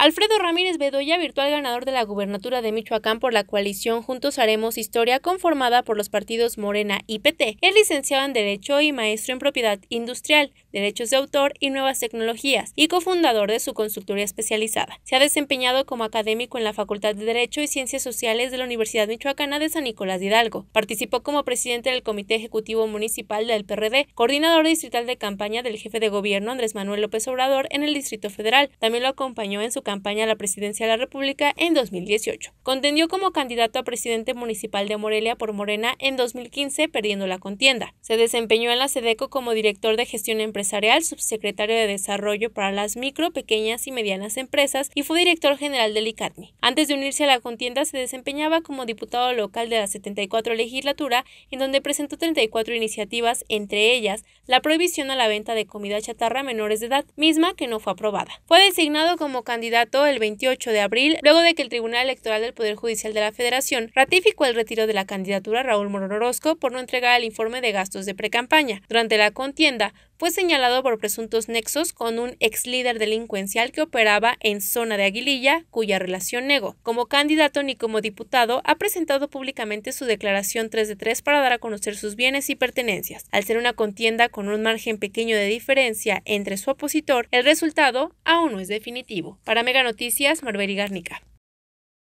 Alfredo Ramírez Bedoya, virtual ganador de la gubernatura de Michoacán por la coalición Juntos Haremos Historia, conformada por los partidos Morena y PT, es licenciado en Derecho y maestro en Propiedad Industrial, Derechos de Autor y Nuevas Tecnologías, y cofundador de su consultoría especializada. Se ha desempeñado como académico en la Facultad de Derecho y Ciencias Sociales de la Universidad Michoacana de San Nicolás de Hidalgo. Participó como presidente del Comité Ejecutivo Municipal del PRD, coordinador distrital de campaña del jefe de gobierno Andrés Manuel López Obrador en el Distrito Federal. También lo acompañó en su campaña a la presidencia de la República en 2018. Contendió como candidato a presidente municipal de Morelia por Morena en 2015, perdiendo la contienda. Se desempeñó en la SEDECO como director de gestión empresarial, subsecretario de Desarrollo para las micro, pequeñas y medianas empresas y fue director general del ICATMI. Antes de unirse a la contienda, se desempeñaba como diputado local de la 74 legislatura, en donde presentó 34 iniciativas, entre ellas la prohibición a la venta de comida chatarra a menores de edad, misma que no fue aprobada. Fue designado como candidato el 28 de abril, luego de que el Tribunal Electoral del Poder Judicial de la Federación ratificó el retiro de la candidatura Raúl Moro Orozco por no entregar el informe de gastos de precampaña. Durante la contienda, fue señalado por presuntos nexos con un ex líder delincuencial que operaba en zona de Aguililla, cuya relación negó. Como candidato ni como diputado, ha presentado públicamente su declaración 3 de 3 para dar a conocer sus bienes y pertenencias. Al ser una contienda con un margen pequeño de diferencia entre su opositor, el resultado aún no es definitivo. Para Mega Noticias, Marbeli Gárnica.